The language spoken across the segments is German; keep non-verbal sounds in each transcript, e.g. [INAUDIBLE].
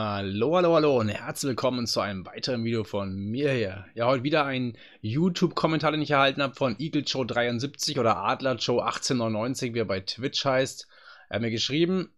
Hallo, hallo, hallo und herzlich willkommen zu einem weiteren Video von mir hier. Ja, heute wieder ein YouTube-Kommentar, den ich erhalten habe von eaglejoe 73 oder adlerjoe 1899 wie er bei Twitch heißt. Er hat mir geschrieben,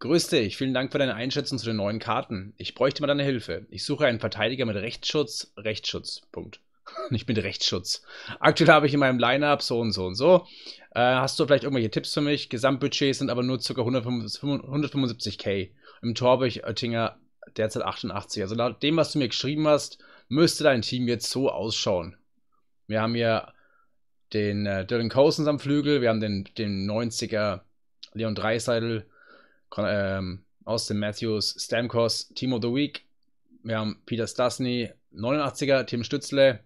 Grüß dich, vielen Dank für deine Einschätzung zu den neuen Karten. Ich bräuchte mal deine Hilfe. Ich suche einen Verteidiger mit Rechtsschutz, Rechtsschutz, Punkt. [LAUGHS] Nicht mit Rechtsschutz. Aktuell habe ich in meinem Lineup so und so und so. Äh, hast du vielleicht irgendwelche Tipps für mich? Gesamtbudget sind aber nur ca. 175k im Torbeck Oettinger derzeit 88. Also laut dem, was du mir geschrieben hast, müsste dein Team jetzt so ausschauen. Wir haben hier den äh, Dylan Cousins am Flügel, wir haben den, den 90er Leon Dreiseidel, ähm, dem Matthews, Stamkos, Team of the Week, wir haben Peter Stasny, 89er, Tim Stützle,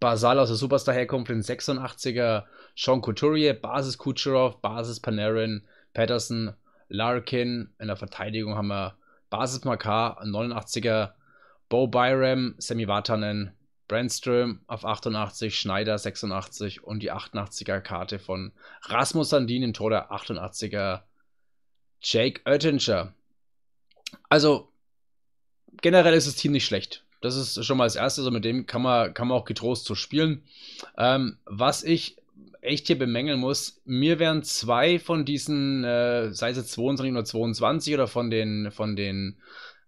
Basal aus der Superstar herkommt, den 86er, Sean Couturier, Basis Kucherov, Basis Panarin, Patterson, Larkin. In der Verteidigung haben wir Basis Makar, 89er, Bo Byram, Sammy Vatanen, Brandström auf 88, Schneider 86 und die 88er Karte von Rasmus Sandin im Tor der 88er Jake Oettinger. Also generell ist das Team nicht schlecht. Das ist schon mal das Erste, so mit dem kann man, kann man auch getrost so spielen. Ähm, was ich echt hier bemängeln muss, mir wären zwei von diesen, äh, sei es jetzt 22 oder 22 oder von den, von den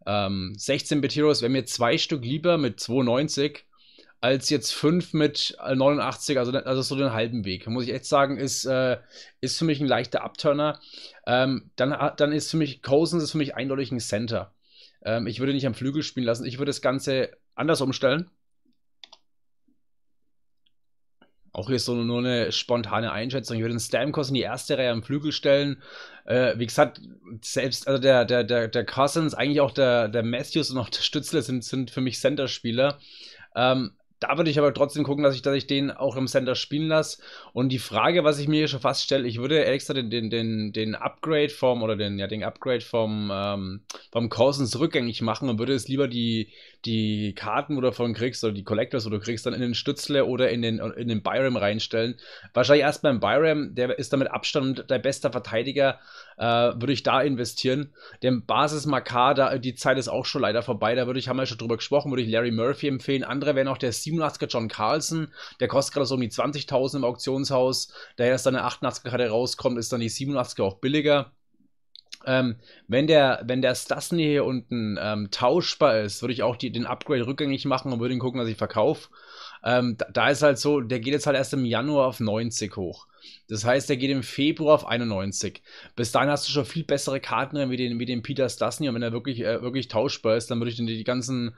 ähm, 16-Bit-Heroes, wären mir zwei Stück lieber mit 92 als jetzt fünf mit 89, äh, also, also so den halben Weg. Muss ich echt sagen, ist, äh, ist für mich ein leichter Abturner. Ähm, dann, dann ist für mich, Cousins ist für mich eindeutig ein Center. Ähm, ich würde nicht am Flügel spielen lassen, ich würde das Ganze anders umstellen. Auch hier so nur eine spontane Einschätzung. Ich würde den Stamkos in die erste Reihe am Flügel stellen. Äh, wie gesagt, selbst also der, der, der, der Cousins, eigentlich auch der, der Matthews und auch der Stützle sind, sind für mich Center-Spieler. Ähm, da würde ich aber trotzdem gucken, dass ich, dass ich den auch im Center spielen lasse. Und die Frage, was ich mir hier schon fast stelle, ich würde extra den, den, den, den Upgrade vom, oder den, ja, den Upgrade vom, ähm, vom Cousins rückgängig machen und würde es lieber die, die Karten, wo du davon kriegst, oder die Collectors, wo du kriegst, dann in den Stützle oder in den, in den Byram reinstellen. Wahrscheinlich erst beim Byram, der ist damit Abstand der beste Verteidiger, äh, würde ich da investieren. Dem Basis Makar, die Zeit ist auch schon leider vorbei, da würde ich, haben wir schon drüber gesprochen, würde ich Larry Murphy empfehlen. Andere wären auch der C 87er John Carlson, der kostet gerade so um die 20.000 im Auktionshaus. Daher ist dann eine 88er Karte rauskommt, ist dann die 87er auch billiger. Ähm, wenn der, wenn der Stasny hier unten ähm, tauschbar ist, würde ich auch die, den Upgrade rückgängig machen und würde ihn gucken, dass ich verkaufe. Ähm, da, da, ist halt so, der geht jetzt halt erst im Januar auf 90 hoch. Das heißt, der geht im Februar auf 91. Bis dahin hast du schon viel bessere Karten drin wie den, wie den Peter Stasny. Und wenn er wirklich, äh, wirklich tauschbar ist, dann würde ich den, die ganzen,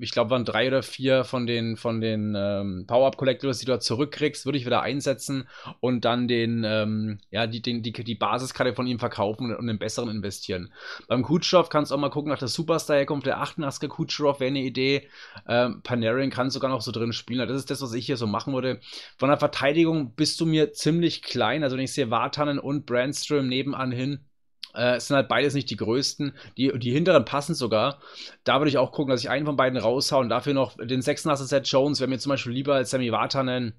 ich glaube, waren drei oder vier von den, von den ähm, Power-Up-Collectors, die du da zurückkriegst, würde ich wieder einsetzen und dann den, ähm, ja, die, den, die, die Basiskarte von ihm verkaufen und, den besseren investieren. Beim Kutschroff kannst du auch mal gucken nach der Superstar-Herkunft. Der 8 er Kutschroff wäre eine Idee. Ähm, Panarin kann sogar noch so drin spielen spielen. das ist das, was ich hier so machen würde. Von der Verteidigung bist du mir ziemlich klein. Also wenn ich sehe Wartanen und Brandstrom nebenan hin, äh, sind halt beides nicht die größten. Die, die hinteren passen sogar. Da würde ich auch gucken, dass ich einen von beiden raushaue und dafür noch den sechsten Asset Jones wäre mir zum Beispiel lieber als Sammy Vatanen.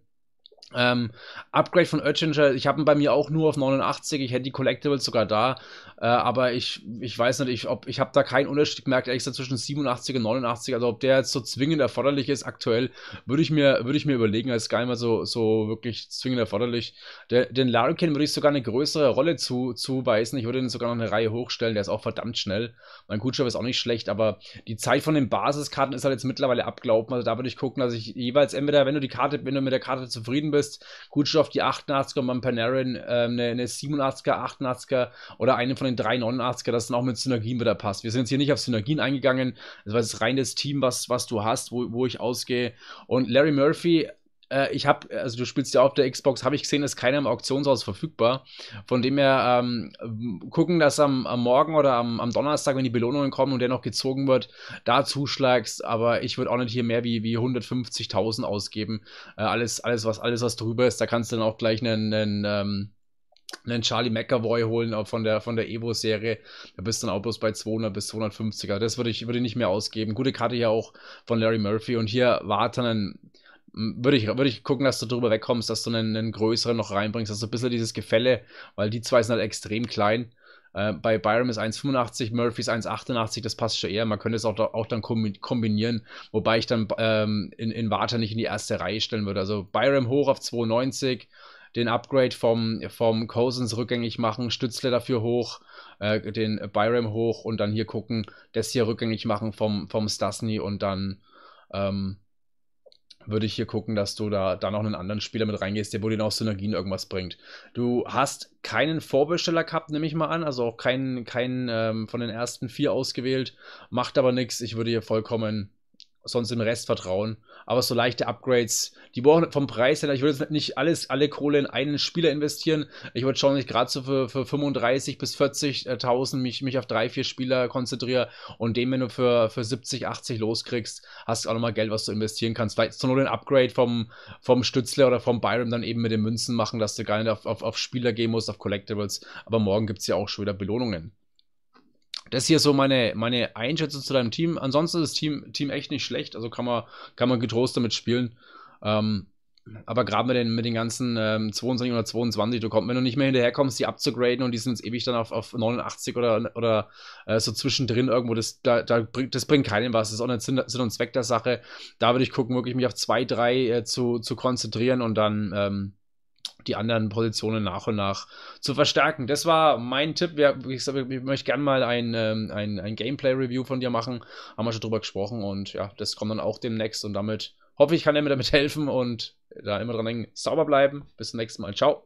Ähm, Upgrade von Urchinger, ich habe ihn bei mir auch nur auf 89, ich hätte die Collectibles sogar da, äh, aber ich, ich weiß nicht, ich, ob, ich habe da keinen Unterschied gemerkt, extra zwischen 87 und 89, also ob der jetzt so zwingend erforderlich ist aktuell, würde ich, mir, würd ich mir überlegen, als gar nicht mal so, so wirklich zwingend erforderlich. Der, den Larrikin würde ich sogar eine größere Rolle zu, zuweisen, ich würde ihn sogar noch eine Reihe hochstellen, der ist auch verdammt schnell. Mein Kutschov ist auch nicht schlecht, aber die Zeit von den Basiskarten ist halt jetzt mittlerweile abgelaufen, also da würde ich gucken, dass ich jeweils entweder, wenn du die Karte, wenn du mit der Karte zufrieden bist, bist, kutschst auf die 88er und beim Panarin ähm, eine, eine 87er, 88er oder eine von den drei 89er, das dann auch mit Synergien wieder passt. Wir sind jetzt hier nicht auf Synergien eingegangen, das also war jetzt rein das Team, was, was du hast, wo, wo ich ausgehe. Und Larry Murphy äh, ich habe, also du spielst ja auf der Xbox, habe ich gesehen, ist keiner im Auktionshaus verfügbar. Von dem her ähm, gucken, dass am, am Morgen oder am, am, Donnerstag, wenn die Belohnungen kommen und der noch gezogen wird, da zuschlagst. Aber ich würde auch nicht hier mehr wie, wie 150.000 ausgeben. Äh, alles, alles, was, alles, was drüber ist, da kannst du dann auch gleich einen, einen ähm, einen Charlie McAvoy holen äh, von der, von der Evo-Serie. Da bist du dann auch bloß bei 200 bis 250. er das würde ich, würde ich nicht mehr ausgeben. Gute Karte ja auch von Larry Murphy. Und hier warten dann ein, würde ich, würd ich gucken, dass du drüber wegkommst, dass du einen, einen größeren noch reinbringst, dass also du ein bisschen dieses Gefälle, weil die zwei sind halt extrem klein. Äh, bei Byram ist 1,85, Murphy ist 1,88, das passt schon eher. Man könnte es auch, auch dann kombinieren, wobei ich dann ähm, in, in Water nicht in die erste Reihe stellen würde. Also Byram hoch auf 2,90, den Upgrade vom, vom Cousins rückgängig machen, Stützle dafür hoch, äh, den Byram hoch und dann hier gucken, das hier rückgängig machen vom, vom Stasny und dann. Ähm, würde ich hier gucken, dass du da dann auch einen anderen Spieler mit reingehst, der wohl den auch Synergien irgendwas bringt. Du hast keinen Vorbesteller gehabt, nehme ich mal an, also auch keinen, keinen ähm, von den ersten vier ausgewählt, macht aber nichts. Ich würde hier vollkommen sonst im Rest vertrauen. Aber so leichte Upgrades, die brauchen vom Preis her, ich würde jetzt nicht alles, alle Kohle in einen Spieler investieren. Ich würde schon nicht gerade so für, für 35.000 bis 40.000 mich, mich auf drei, vier Spieler konzentrieren und den, wenn du für, für 70, 80 loskriegst, hast du auch nochmal Geld, was du investieren kannst. Vielleicht so nur den Upgrade vom, vom Stützler oder vom Byron dann eben mit den Münzen machen, dass du gar nicht auf, auf, auf Spieler gehen musst, auf Collectibles. Aber morgen gibt es ja auch schon wieder Belohnungen das ist hier so meine, meine Einschätzung zu deinem Team. Ansonsten ist das Team, Team echt nicht schlecht, also kann man, kann man getrost damit spielen. Ähm, aber gerade mit den, mit den ganzen ähm, 22 oder 22, du kommst, wenn du nicht mehr hinterherkommst, die abzugraden und die sind jetzt ewig dann auf, auf 89 oder, oder äh, so zwischendrin irgendwo, das, da, da bringt, das bringt keinen was. Das ist auch nicht Sinn, Sinn und Zweck der Sache. Da würde ich gucken, wirklich mich auf 2, 3 äh, zu, zu konzentrieren und dann. Ähm, die anderen Positionen nach und nach zu verstärken. Das war mein Tipp. Wir, ich, sag, ich möchte gerne mal ein, ähm, ein, ein Gameplay-Review von dir machen. Haben wir schon drüber gesprochen und ja, das kommt dann auch demnächst und damit hoffe ich, kann er mir damit [LAUGHS] helfen und da immer dran denken, sauber bleiben. Bis zum nächsten Mal. Ciao.